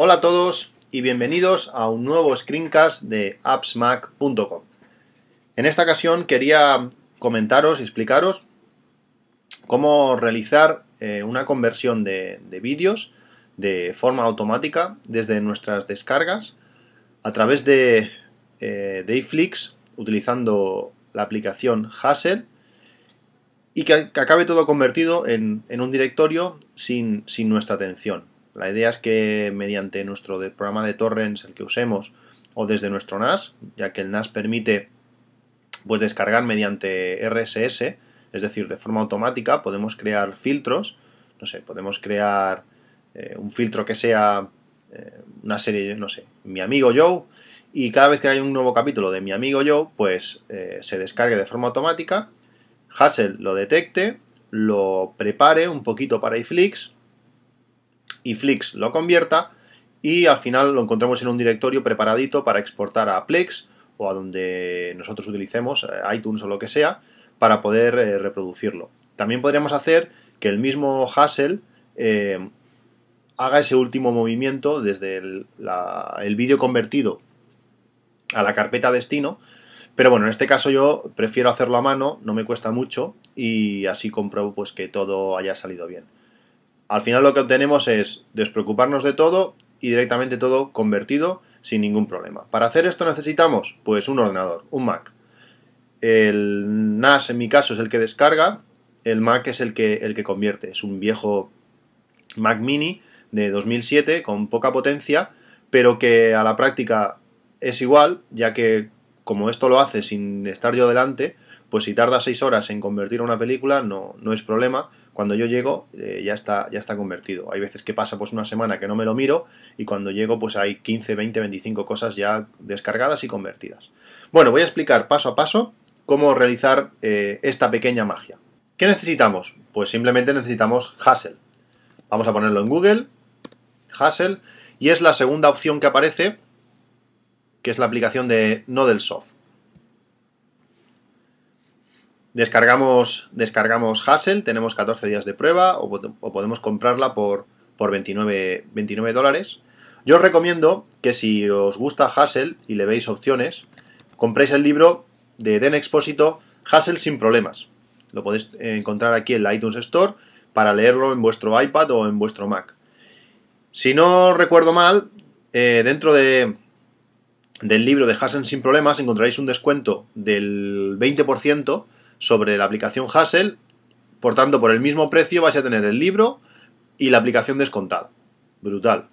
Hola a todos y bienvenidos a un nuevo screencast de appsmac.com. En esta ocasión quería comentaros y explicaros cómo realizar eh, una conversión de, vídeos de forma automática desde nuestras descargas a través de, eh, utilizando la aplicación Hassel y que, acabe todo convertido en, un directorio sin nuestra atención. La idea es que mediante nuestro programa de torrents, el que usemos, o desde nuestro NAS, ya que el NAS permite pues, descargar mediante RSS, es decir, de forma automática, podemos crear filtros, no sé, podemos crear eh, un filtro que sea eh, una serie, no sé, mi amigo Joe, y cada vez que hay un nuevo capítulo de mi amigo Joe, pues eh, se descargue de forma automática, Hassel lo detecte, lo prepare un poquito para iFlix, y Flix lo convierta y al final lo encontramos en un directorio preparadito para exportar a Plex o a donde nosotros utilicemos, eh, iTunes o lo que sea, para poder eh, reproducirlo. También podríamos hacer que el mismo Hassel eh, haga ese último movimiento desde el, vídeo convertido a la carpeta destino, pero bueno, en este caso yo prefiero hacerlo a mano, no me cuesta mucho y así compruebo pues que todo haya salido bien al final lo que obtenemos es despreocuparnos de todo y directamente todo convertido sin ningún problema. Para hacer esto necesitamos pues un ordenador, un Mac. El NAS en mi caso es el que descarga, el Mac es el que, el que convierte. Es un viejo Mac mini de 2007 con poca potencia, pero que a la práctica es igual, ya que como esto lo hace sin estar yo delante, pues si tarda 6 horas en convertir una película no, no es problema cuando yo llego eh, ya, está, ya está convertido. Hay veces que pasa pues una semana que no me lo miro y cuando llego pues hay 15, 20, 25 cosas ya descargadas y convertidas. Bueno, voy a explicar paso a paso cómo realizar eh, esta pequeña magia. ¿Qué necesitamos? Pues simplemente necesitamos Hassel. Vamos a ponerlo en Google, Hassel, y es la segunda opción que aparece, que es la aplicación de Nodelsoft. Descargamos, descargamos Hassel, tenemos 14 días de prueba o, podemos comprarla por, por 29, 29 dólares. Yo os recomiendo que si os gusta Hassel y le veis opciones, compréis el libro de Den Expósito, Hassel sin problemas. Lo podéis encontrar aquí en la iTunes Store para leerlo en vuestro iPad o en vuestro Mac. Si no recuerdo mal, eh, dentro del libro de Hassel sin problemas encontraréis un descuento del 20% sobre la aplicación Hassel. Por tanto, por el mismo precio vais a tener el libro y la aplicación descontada Brutal.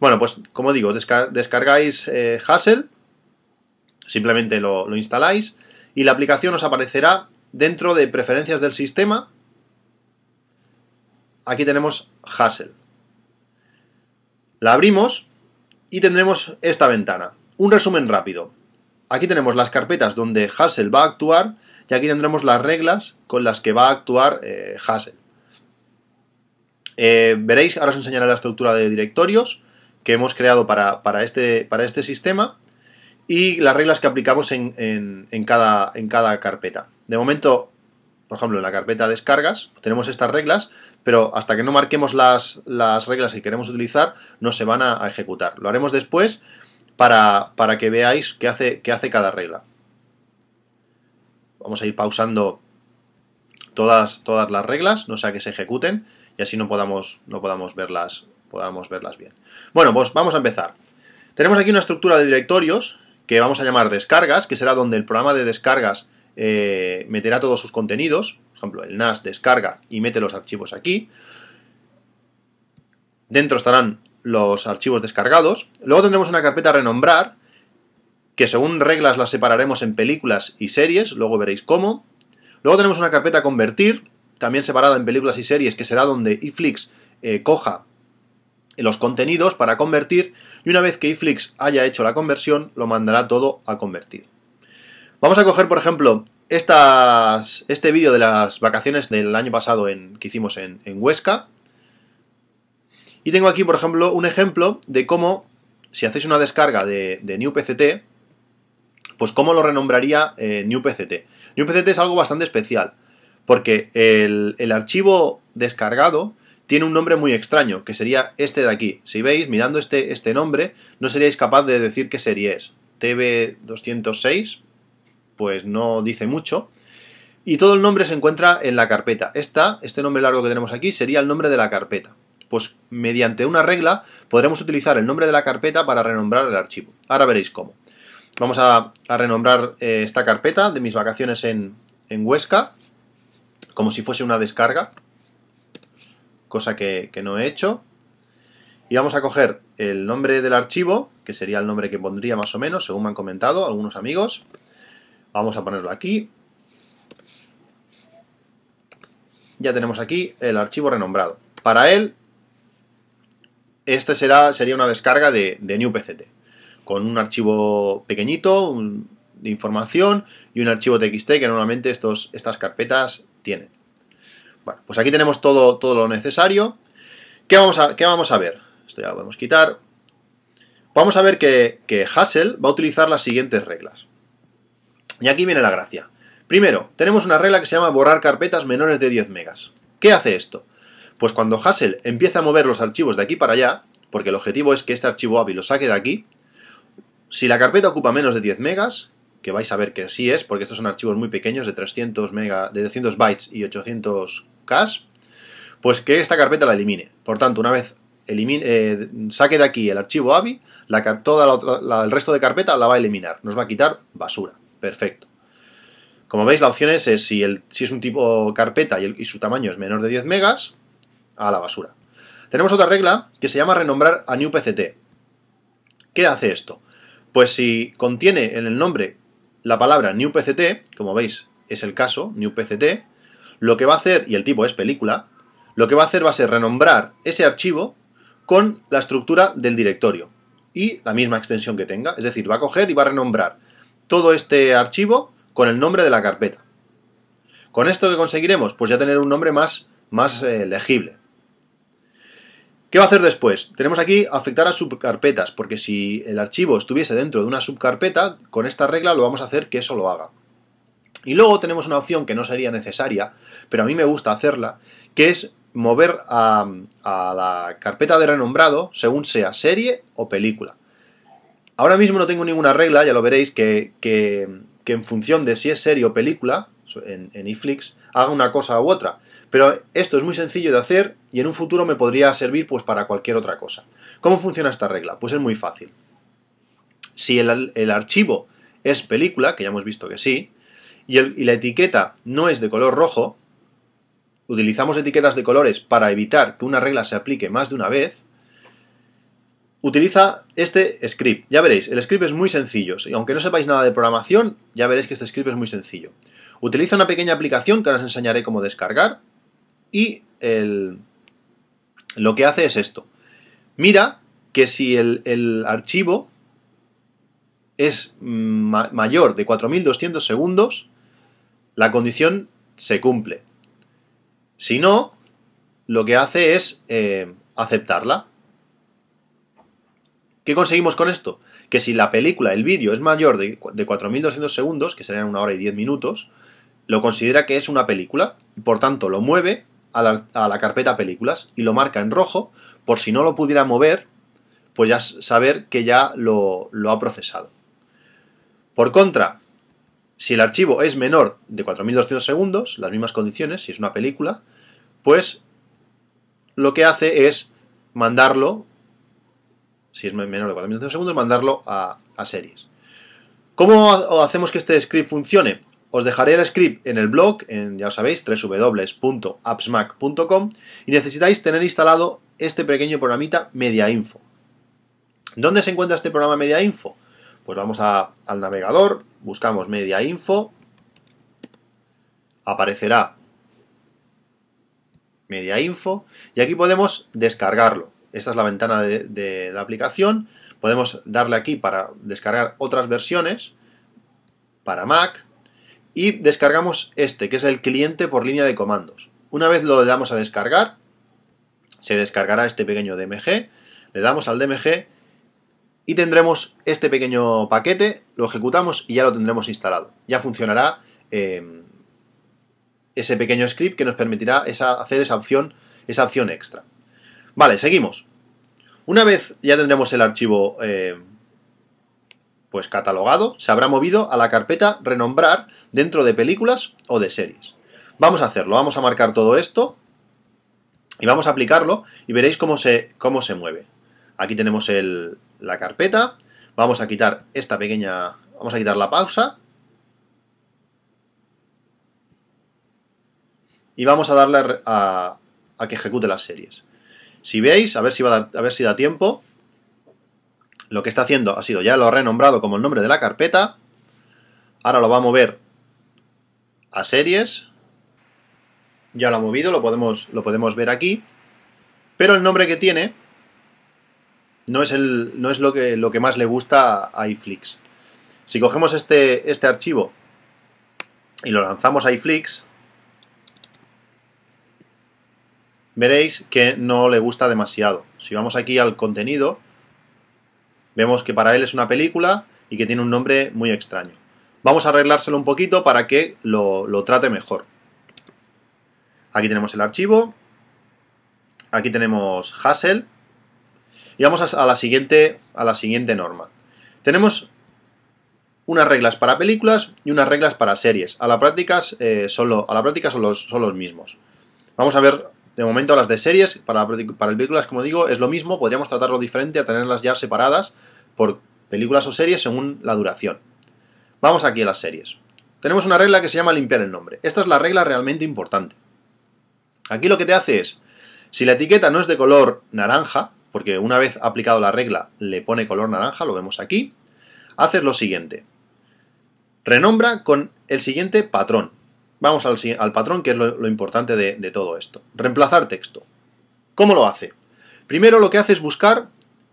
Bueno, pues como digo, descargáis eh, Hassel, simplemente lo, lo instaláis y la aplicación os aparecerá dentro de preferencias del sistema. Aquí tenemos Hassel. La abrimos y tendremos esta ventana. Un resumen rápido. Aquí tenemos las carpetas donde Hassel va a actuar y aquí tendremos las reglas con las que va a actuar Hazel. Eh, Hassel. Eh, veréis, ahora os enseñaré la estructura de directorios que hemos creado para, este, para este, sistema y las reglas que aplicamos en, cada, en cada carpeta. De momento, por ejemplo, en la carpeta descargas tenemos estas reglas, pero hasta que no marquemos las, las, reglas que queremos utilizar, no se van a, ejecutar. Lo haremos después para, que veáis qué hace, qué hace cada regla vamos a ir pausando todas, todas las reglas, no sea que se ejecuten y así no podamos, no podamos, verlas, podamos verlas bien. Bueno, pues vamos a empezar. Tenemos aquí una estructura de directorios que vamos a llamar descargas, que será donde el programa de descargas eh, meterá todos sus contenidos. Por ejemplo, el NAS descarga y mete los archivos aquí. Dentro estarán los archivos descargados. Luego tendremos una carpeta renombrar, que según reglas las separaremos en películas y series, luego veréis cómo. Luego tenemos una carpeta convertir, también separada en películas y series, que será donde iFlix eh, coja los contenidos para convertir y una vez que iFlix haya hecho la conversión, lo mandará todo a convertir. Vamos a coger, por ejemplo, este vídeo de las vacaciones del año pasado en, que hicimos en, Huesca. Y tengo aquí, por ejemplo, un ejemplo de cómo, si hacéis una descarga de New PCT, pues ¿cómo lo renombraría eh, NewPCT? NewPCT es algo bastante especial, porque el, archivo descargado tiene un nombre muy extraño, que sería este de aquí. Si veis, mirando este, este nombre, no seríais capaz de decir qué serie es. TV206, pues no dice mucho. Y todo el nombre se encuentra en la carpeta. Esta, este nombre largo que tenemos aquí sería el nombre de la carpeta. Pues mediante una regla podremos utilizar el nombre de la carpeta para renombrar el archivo. Ahora veréis cómo. Vamos a, renombrar eh, esta carpeta de mis vacaciones en, Huesca, como si fuese una descarga, cosa que, no he hecho. Y vamos a coger el nombre del archivo, que sería el nombre que pondría más o menos, según me han comentado algunos amigos. Vamos a ponerlo aquí, ya tenemos aquí el archivo renombrado. Para él, este será, sería una descarga de, de PCT con un archivo pequeñito de información y un archivo TXT que normalmente estos, estas carpetas tienen. Bueno, pues aquí tenemos todo, todo lo necesario. ¿Qué vamos, a, ¿Qué vamos a ver? Esto ya lo podemos quitar. Vamos a ver que, que Hassel va a utilizar las siguientes reglas. Y aquí viene la gracia. Primero, tenemos una regla que se llama borrar carpetas menores de 10 megas. ¿Qué hace esto? Pues cuando Hassel empieza a mover los archivos de aquí para allá, porque el objetivo es que este archivo AVI lo saque de aquí, si la carpeta ocupa menos de 10 megas, que vais a ver que sí es, porque estos son archivos muy pequeños de 300, mega, de bytes y 800 K, pues que esta carpeta la elimine. Por tanto, una vez eh, saque de aquí el archivo AVI, toda el resto de carpeta la va a eliminar, nos va a quitar basura. Perfecto. Como veis, la opción es, si, es un tipo carpeta y, su tamaño es menor de 10 megas, a la basura. Tenemos otra regla que se llama renombrar a new PCT. ¿Qué hace esto? Pues si contiene en el nombre la palabra new como veis es el caso, newpct, lo que va a hacer, y el tipo es película, lo que va a hacer va a ser renombrar ese archivo con la estructura del directorio y la misma extensión que tenga. Es decir, va a coger y va a renombrar todo este archivo con el nombre de la carpeta. ¿Con esto que conseguiremos? Pues ya tener un nombre más, más eh, legible. ¿Qué va a hacer después? Tenemos aquí afectar a subcarpetas, porque si el archivo estuviese dentro de una subcarpeta, con esta regla lo vamos a hacer que eso lo haga. Y luego tenemos una opción que no sería necesaria, pero a mí me gusta hacerla, que es mover a, la carpeta de renombrado según sea serie o película. Ahora mismo no tengo ninguna regla, ya lo veréis, que, en función de si es serie o película, en, en haga una cosa u otra. Pero esto es muy sencillo de hacer y en un futuro me podría servir pues para cualquier otra cosa. ¿Cómo funciona esta regla? Pues es muy fácil. Si el, archivo es película, que ya hemos visto que sí, y, y la etiqueta no es de color rojo, utilizamos etiquetas de colores para evitar que una regla se aplique más de una vez, utiliza este script. Ya veréis, el script es muy sencillo. Aunque no sepáis nada de programación, ya veréis que este script es muy sencillo. Utiliza una pequeña aplicación que ahora os enseñaré cómo descargar, y lo que hace es esto. Mira que si el, archivo es mayor de 4200 segundos, la condición se cumple. Si no, lo que hace es eh, aceptarla. ¿Qué conseguimos con esto? Que si la película, el vídeo, es mayor de, 4.200 segundos, que serían una hora y 10 minutos, lo considera que es una película, y por tanto lo mueve a la, carpeta películas y lo marca en rojo por si no lo pudiera mover, pues ya saber que ya lo, ha procesado. Por contra, si el archivo es menor de 4200 segundos, las mismas condiciones, si es una película, pues lo que hace es mandarlo, si es menor de 4200 segundos, mandarlo a, a series. ¿Cómo hacemos que este script funcione? Os dejaré el script en el blog, en, ya lo sabéis, www.appsmac.com y necesitáis tener instalado este pequeño programita MediaInfo. ¿Dónde se encuentra este programa MediaInfo? Pues vamos al navegador, buscamos MediaInfo, aparecerá MediaInfo y aquí podemos descargarlo. Esta es la ventana de la aplicación. Podemos darle aquí para descargar otras versiones para Mac, y descargamos este, que es el cliente por línea de comandos. Una vez lo le damos a descargar, se descargará este pequeño DMG, le damos al DMG y tendremos este pequeño paquete, lo ejecutamos y ya lo tendremos instalado. Ya funcionará em, ese pequeño script que nos permitirá hacer esa opción, esa opción extra. Vale, seguimos. Una vez ya tendremos el archivo em, pues catalogado, se habrá movido a la carpeta renombrar dentro de películas o de series. Vamos a hacerlo, vamos a marcar todo esto y vamos a aplicarlo y veréis cómo se, cómo se mueve. Aquí tenemos el, la carpeta, vamos a quitar esta pequeña, vamos a quitar la pausa y vamos a darle a, que ejecute las series. Si veis, a ver si, va a ver si da tiempo, lo que está haciendo ha sido, ya lo ha renombrado como el nombre de la carpeta, ahora lo va a mover a series, ya lo ha movido, lo podemos, lo podemos ver aquí, pero el nombre que tiene no es, el, no es lo, que, lo, que, más le gusta a iFlix. Si cogemos este, este archivo y lo lanzamos a iFlix, veréis que no le gusta demasiado. Si vamos aquí al contenido, Vemos que para él es una película y que tiene un nombre muy extraño. Vamos a arreglárselo un poquito para que lo, trate mejor. Aquí tenemos el archivo. Aquí tenemos Hassel. Y vamos a la siguiente, a la siguiente norma. Tenemos unas reglas para películas y unas reglas para series. A la práctica, eh, a la práctica son, son los mismos. Vamos a ver de momento las de series para, para películas, como digo, es lo mismo, podríamos tratarlo diferente a tenerlas ya separadas por películas o series según la duración. Vamos aquí a las series. Tenemos una regla que se llama limpiar el nombre. Esta es la regla realmente importante. Aquí lo que te hace es, si la etiqueta no es de color naranja, porque una vez aplicado la regla le pone color naranja, lo vemos aquí, haces lo siguiente. Renombra con el siguiente patrón. Vamos al, patrón, que es lo, importante de, todo esto. Reemplazar texto. ¿Cómo lo hace? Primero lo que hace es buscar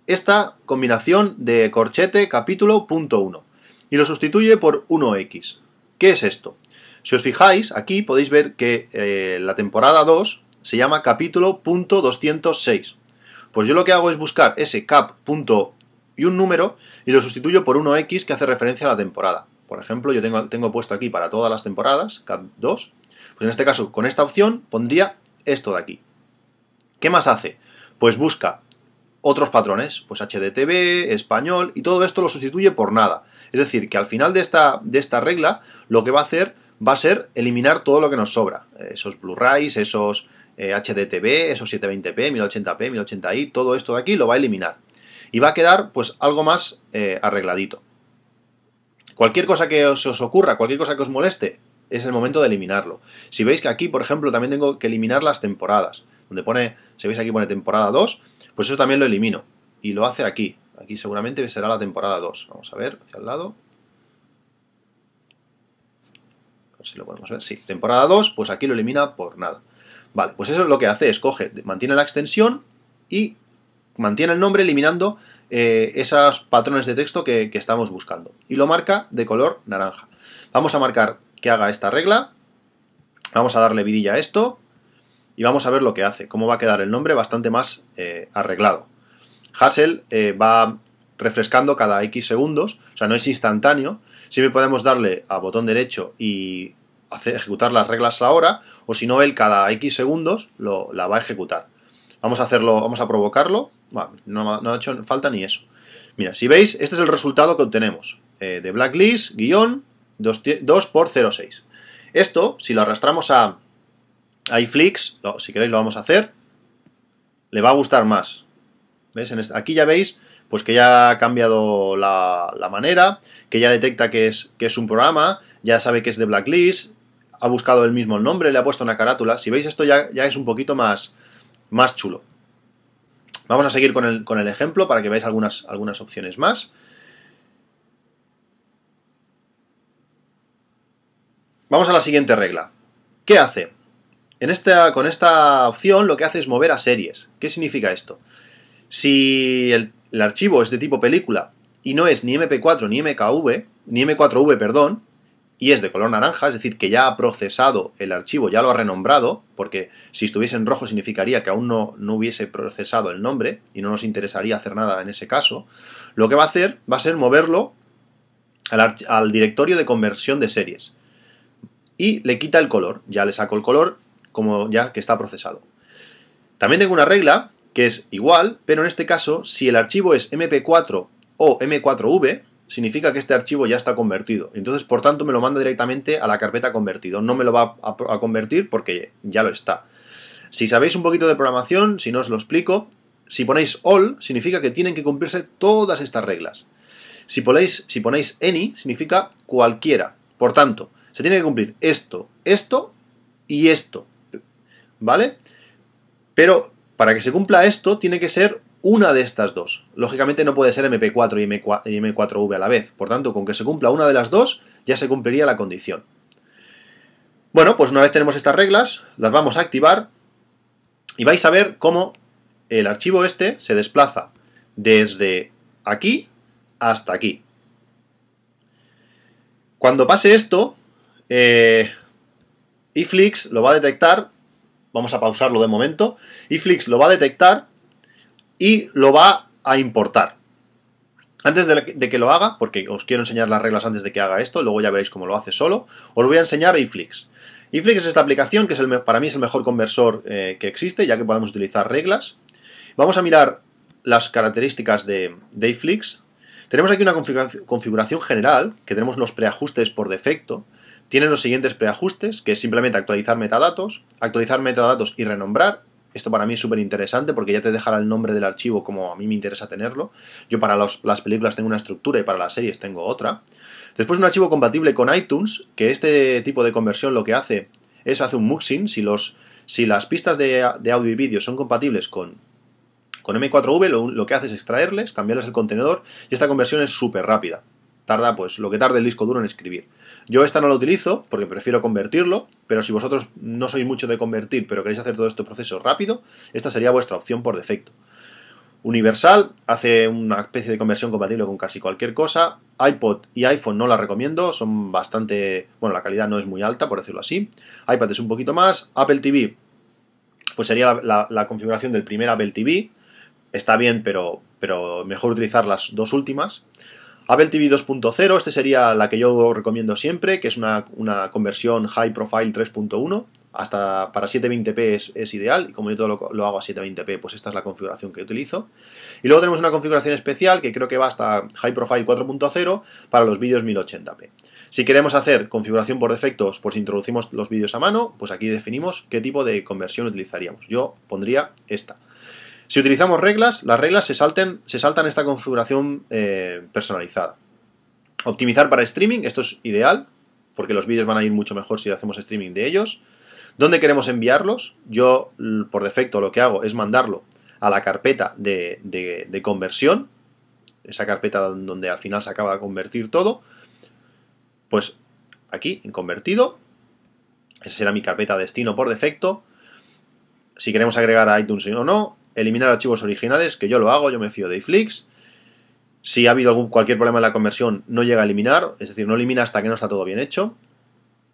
esta combinación de corchete capítulo punto 1 y lo sustituye por 1x. ¿Qué es esto? Si os fijáis, aquí podéis ver que eh, la temporada 2 se llama capítulo punto 206. Pues yo lo que hago es buscar ese cap punto y un número y lo sustituyo por 1x que hace referencia a la temporada. Por ejemplo, yo tengo, tengo puesto aquí para todas las temporadas, CAD 2. Pues en este caso, con esta opción, pondría esto de aquí. ¿Qué más hace? Pues busca otros patrones, pues HDTV, español, y todo esto lo sustituye por nada. Es decir, que al final de esta, de esta regla, lo que va a hacer va a ser eliminar todo lo que nos sobra. Eh, esos Blu-rays, esos HDTV, eh, esos 720p, 1080p, 1080i, todo esto de aquí lo va a eliminar. Y va a quedar pues algo más eh, arregladito. Cualquier cosa que os, ocurra, cualquier cosa que os moleste, es el momento de eliminarlo. Si veis que aquí, por ejemplo, también tengo que eliminar las temporadas, donde pone, si veis aquí pone temporada 2, pues eso también lo elimino. Y lo hace aquí. Aquí seguramente será la temporada 2. Vamos a ver, hacia el lado. A ver si lo podemos ver. Sí, temporada 2, pues aquí lo elimina por nada. Vale, pues eso es lo que hace, escoge, mantiene la extensión y mantiene el nombre eliminando esas eh, esos patrones de texto que, estamos buscando. Y lo marca de color naranja. Vamos a marcar que haga esta regla. Vamos a darle vidilla a esto. Y vamos a ver lo que hace, cómo va a quedar el nombre bastante más eh, arreglado. Hassel eh, va refrescando cada X segundos, o sea, no es instantáneo. Siempre podemos darle a botón derecho y hacer, ejecutar las reglas ahora, o si no, él cada X segundos lo, la va a ejecutar. Vamos a hacerlo, vamos a provocarlo no, ha hecho falta ni eso. Mira, si veis, este es el resultado que obtenemos. Eh, de blacklist, guión, 2, por 06. Esto, si lo arrastramos a, iFlix, si queréis lo vamos a hacer, le va a gustar más. aquí ya veis pues que ya ha cambiado la, manera, que ya detecta que es, que es un programa, ya sabe que es de blacklist, ha buscado el mismo nombre, le ha puesto una carátula. Si veis esto ya, ya es un poquito más, más chulo. Vamos a seguir con el, ejemplo para que veáis algunas, algunas opciones más. Vamos a la siguiente regla. ¿Qué hace? En esta, con esta opción lo que hace es mover a series. ¿Qué significa esto? Si el, el, archivo es de tipo película y no es ni MP4 ni MKV, ni M4V, perdón, y es de color naranja, es decir, que ya ha procesado el archivo, ya lo ha renombrado, porque si estuviese en rojo significaría que aún no, hubiese procesado el nombre y no nos interesaría hacer nada en ese caso, lo que va a hacer va a ser moverlo al, al directorio de conversión de series y le quita el color, ya le saco el color como ya que está procesado. También tengo una regla que es igual, pero en este caso, si el archivo es mp4 o m4v, significa que este archivo ya está convertido. Entonces, por tanto, me lo manda directamente a la carpeta convertido. No me lo va a, convertir porque ya lo está. Si sabéis un poquito de programación, si no os lo explico, si ponéis all, significa que tienen que cumplirse todas estas reglas. Si ponéis, si ponéis any, significa cualquiera. Por tanto, se tiene que cumplir esto, esto y esto. ¿Vale? Pero para que se cumpla esto, tiene que ser una de estas dos. Lógicamente no puede ser MP4 y M4V a la vez. Por tanto, con que se cumpla una de las dos, ya se cumpliría la condición. Bueno, pues una vez tenemos estas reglas, las vamos a activar y vais a ver cómo el archivo este se desplaza desde aquí hasta aquí. Cuando pase esto, eh, iFlix lo va a detectar, vamos a pausarlo de momento, iFlix lo va a detectar y lo va a importar. Antes de, que lo haga, porque os quiero enseñar las reglas antes de que haga esto, luego ya veréis cómo lo hace solo, os voy a enseñar iFlix. iFlix es esta aplicación que es para mí es el mejor conversor eh, que existe, ya que podemos utilizar reglas. Vamos a mirar las características de, de iFlix. Tenemos aquí una configuración general, que tenemos los preajustes por defecto. Tiene los siguientes preajustes, que es simplemente actualizar metadatos, actualizar metadatos y renombrar, esto para mí es súper interesante porque ya te dejará el nombre del archivo como a mí me interesa tenerlo. Yo para las películas tengo una estructura y para las series tengo otra. Después un archivo compatible con iTunes, que este tipo de conversión lo que hace es hacer un muxing. Si, los, si las pistas de, audio y vídeo son compatibles con, con M4V, lo, que hace es extraerles, cambiarles el contenedor y esta conversión es súper rápida. Tarda pues lo que tarda el disco duro en escribir. Yo esta no la utilizo porque prefiero convertirlo, pero si vosotros no sois mucho de convertir, pero queréis hacer todo este proceso rápido, esta sería vuestra opción por defecto. Universal hace una especie de conversión compatible con casi cualquier cosa. iPod y iPhone no la recomiendo, son bastante. Bueno, la calidad no es muy alta, por decirlo así. iPad es un poquito más. Apple TV, pues sería la, configuración del primer Apple TV. Está bien, pero, pero mejor utilizar las dos últimas. Apple TV 2.0, este sería la que yo recomiendo siempre, que es una, conversión High Profile 3.1, hasta para 720p es, ideal, y como yo todo lo, lo, hago a 720p, pues esta es la configuración que utilizo. Y luego tenemos una configuración especial que creo que va hasta High Profile 4.0 para los vídeos 1080p. Si queremos hacer configuración por defectos, pues introducimos los vídeos a mano, pues aquí definimos qué tipo de conversión utilizaríamos. Yo pondría esta. Si utilizamos reglas, las reglas se, salten, se saltan esta configuración eh, personalizada. Optimizar para streaming, esto es ideal, porque los vídeos van a ir mucho mejor si hacemos streaming de ellos. ¿Dónde queremos enviarlos? Yo, por defecto, lo que hago es mandarlo a la carpeta de, de conversión, esa carpeta donde al final se acaba de convertir todo. Pues aquí, en convertido, esa será mi carpeta destino por defecto. Si queremos agregar a iTunes o no, eliminar archivos originales, que yo lo hago, yo me fío de iFlix. Si ha habido algún, cualquier problema en la conversión, no llega a eliminar, es decir, no elimina hasta que no está todo bien hecho.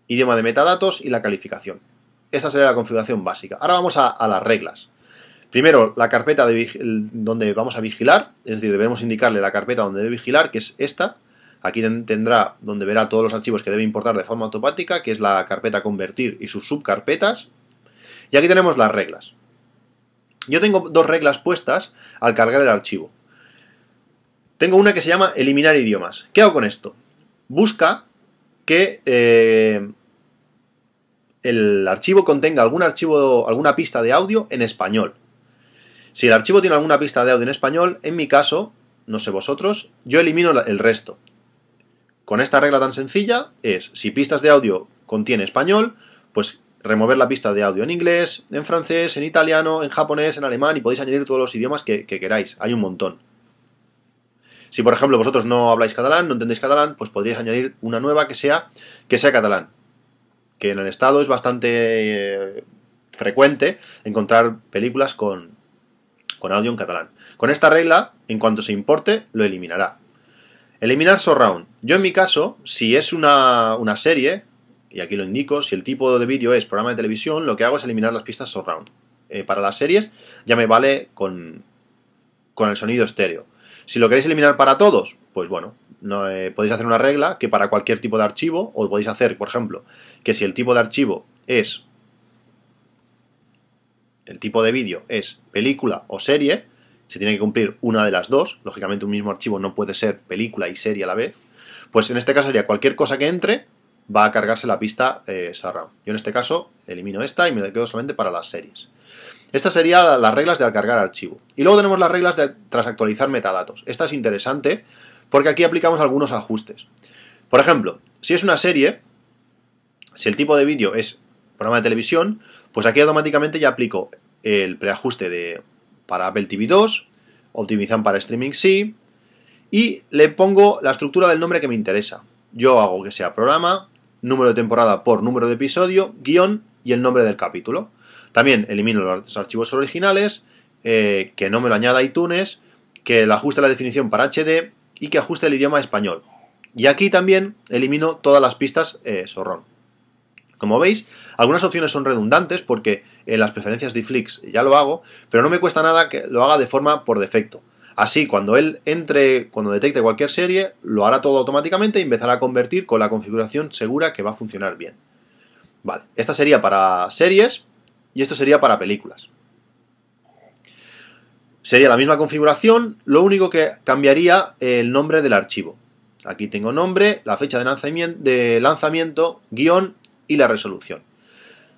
Idioma de metadatos y la calificación. Esta sería la configuración básica. Ahora vamos a, las reglas. Primero, la carpeta de, donde vamos a vigilar, es decir, debemos indicarle la carpeta donde debe vigilar, que es esta. Aquí tendrá donde verá todos los archivos que debe importar de forma automática, que es la carpeta convertir y sus subcarpetas. Y aquí tenemos las reglas. Yo tengo dos reglas puestas al cargar el archivo. Tengo una que se llama eliminar idiomas. ¿Qué hago con esto? Busca que eh, el archivo contenga algún archivo, alguna pista de audio en español. Si el archivo tiene alguna pista de audio en español, en mi caso, no sé vosotros, yo elimino el resto. Con esta regla tan sencilla es, si pistas de audio contiene español, pues remover la pista de audio en inglés, en francés, en italiano, en japonés, en alemán y podéis añadir todos los idiomas que, queráis. Hay un montón. Si por ejemplo vosotros no habláis catalán, no entendéis catalán, pues podríais añadir una nueva que sea que sea catalán. Que en el estado es bastante eh, frecuente encontrar películas con, audio en catalán. Con esta regla, en cuanto se importe, lo eliminará. Eliminar surround. Yo en mi caso, si es una, una serie, y aquí lo indico, si el tipo de vídeo es programa de televisión, lo que hago es eliminar las pistas surround. Eh, para las series ya me vale con, con el sonido estéreo. Si lo queréis eliminar para todos, pues bueno, no, eh, podéis hacer una regla que para cualquier tipo de archivo, o podéis hacer, por ejemplo, que si el tipo de archivo es el tipo de vídeo es película o serie, se tiene que cumplir una de las dos, lógicamente un mismo archivo no puede ser película y serie a la vez, pues en este caso sería cualquier cosa que entre va a cargarse la pista eh, SARAM. Yo en este caso elimino esta y me quedo solamente para las series. Estas serían las reglas de al cargar archivo. Y luego tenemos las reglas de tras actualizar metadatos. Esta es interesante porque aquí aplicamos algunos ajustes. Por ejemplo, si es una serie, si el tipo de vídeo es programa de televisión, pues aquí automáticamente ya aplico el preajuste de para Apple TV 2, optimizan para streaming sí, y le pongo la estructura del nombre que me interesa. Yo hago que sea programa, número de temporada por número de episodio, guión y el nombre del capítulo. También elimino los archivos originales, eh, que no me lo añada iTunes, que le ajuste la definición para HD y que ajuste el idioma español. Y aquí también elimino todas las pistas eh, zorrón Como veis, algunas opciones son redundantes porque en eh, las preferencias de Flix ya lo hago, pero no me cuesta nada que lo haga de forma por defecto. Así, cuando él entre, cuando detecte cualquier serie, lo hará todo automáticamente y empezará a convertir con la configuración segura que va a funcionar bien. Vale, esta sería para series y esto sería para películas. Sería la misma configuración, lo único que cambiaría el nombre del archivo. Aquí tengo nombre, la fecha de lanzamiento, guión y la resolución.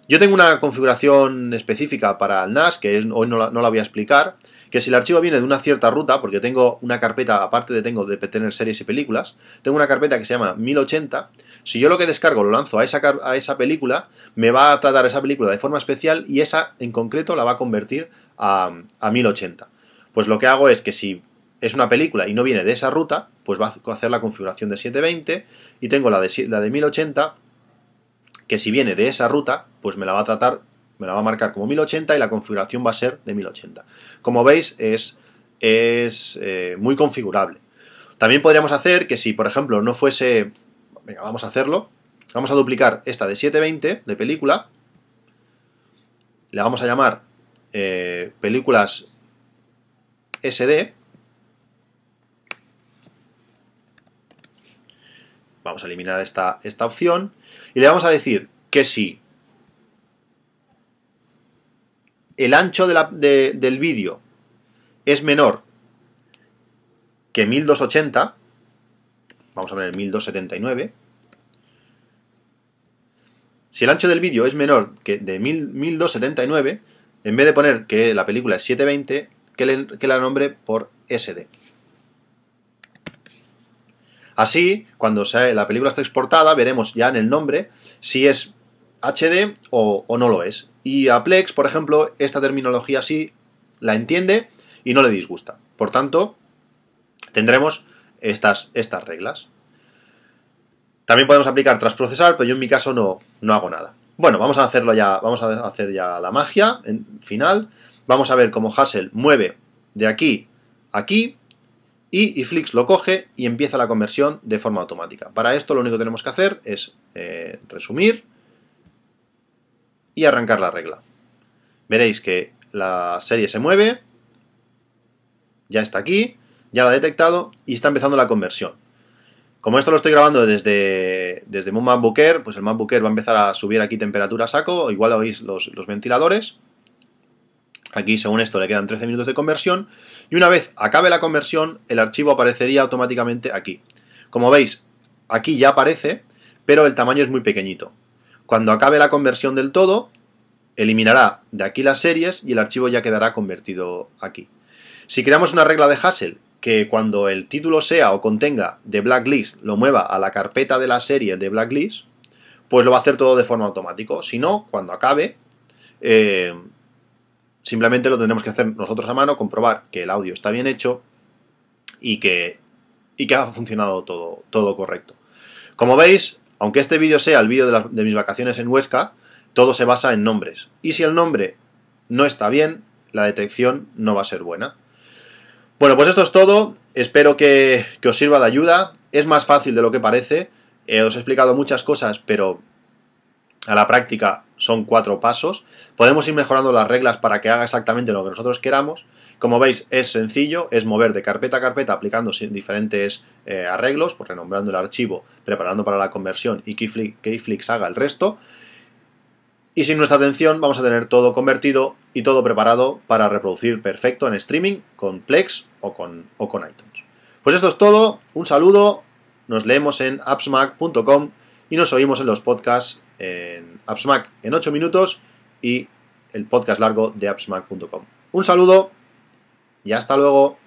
Yo tengo una configuración específica para el NAS, que hoy no la voy a explicar, que si el archivo viene de una cierta ruta, porque tengo una carpeta, aparte de tengo de tener series y películas, tengo una carpeta que se llama 1080, si yo lo que descargo lo lanzo a esa, a esa película, me va a tratar esa película de forma especial y esa en concreto la va a convertir a, a 1080. Pues lo que hago es que si es una película y no viene de esa ruta, pues va a hacer la configuración de 720 y tengo la de, la de 1080 que si viene de esa ruta, pues me la va a tratar, me la va a marcar como 1080 y la configuración va a ser de 1080. Como veis, es, es eh, muy configurable. También podríamos hacer que si, por ejemplo, no fuese... Venga, vamos a hacerlo. Vamos a duplicar esta de 720 de película. Le vamos a llamar eh, películas SD. Vamos a eliminar esta, esta opción. Y le vamos a decir que si el ancho del vídeo es menor que 1280, vamos a poner 1279, si el ancho del vídeo es menor que de 1279, en vez de poner que la película es 720, que, la nombre por SD. Así, cuando sea, la película está exportada, veremos ya en el nombre si es HD o no lo es. Y a Plex, por ejemplo, esta terminología sí la entiende y no le disgusta. Por tanto, tendremos estas, estas reglas. También podemos aplicar tras procesar, pero yo en mi caso no, no hago nada. Bueno, vamos a hacerlo ya, vamos a hacer ya la magia en final. Vamos a ver cómo Hassel mueve de aquí a aquí y Iflix lo coge y empieza la conversión de forma automática. Para esto lo único que tenemos que hacer es eh, resumir y arrancar la regla. Veréis que la serie se mueve, ya está aquí, ya la ha detectado y está empezando la conversión. Como esto lo estoy grabando desde, desde un Booker pues el Mapbooker va a empezar a subir aquí temperatura saco, igual oís los, los ventiladores. Aquí, según esto, le quedan 13 minutos de conversión. Y una vez acabe la conversión, el archivo aparecería automáticamente aquí. Como veis, aquí ya aparece, pero el tamaño es muy pequeñito. Cuando acabe la conversión del todo, eliminará de aquí las series y el archivo ya quedará convertido aquí. Si creamos una regla de Hassel que cuando el título sea o contenga de blacklist lo mueva a la carpeta de la serie de blacklist, pues lo va a hacer todo de forma automática. Si no, cuando acabe, eh, simplemente lo tendremos que hacer nosotros a mano, comprobar que el audio está bien hecho y que, y que ha funcionado todo, todo correcto. Como veis, aunque este vídeo sea el vídeo de, mis vacaciones en Huesca, todo se basa en nombres. Y si el nombre no está bien, la detección no va a ser buena. Bueno, pues esto es todo. Espero que, os sirva de ayuda. Es más fácil de lo que parece. Eh, os he explicado muchas cosas, pero a la práctica son cuatro pasos. Podemos ir mejorando las reglas para que haga exactamente lo que nosotros queramos. Como veis es sencillo, es mover de carpeta a carpeta aplicando diferentes eh, arreglos, pues renombrando el archivo, preparando para la conversión y que Iflix haga el resto. Y sin nuestra atención vamos a tener todo convertido y todo preparado para reproducir perfecto en streaming con Plex o con, o con iTunes. Pues esto es todo, un saludo, nos leemos en appsmac.com y nos oímos en los podcasts en AppsMac en 8 minutos y el podcast largo de appsmac.com. Un saludo y hasta luego.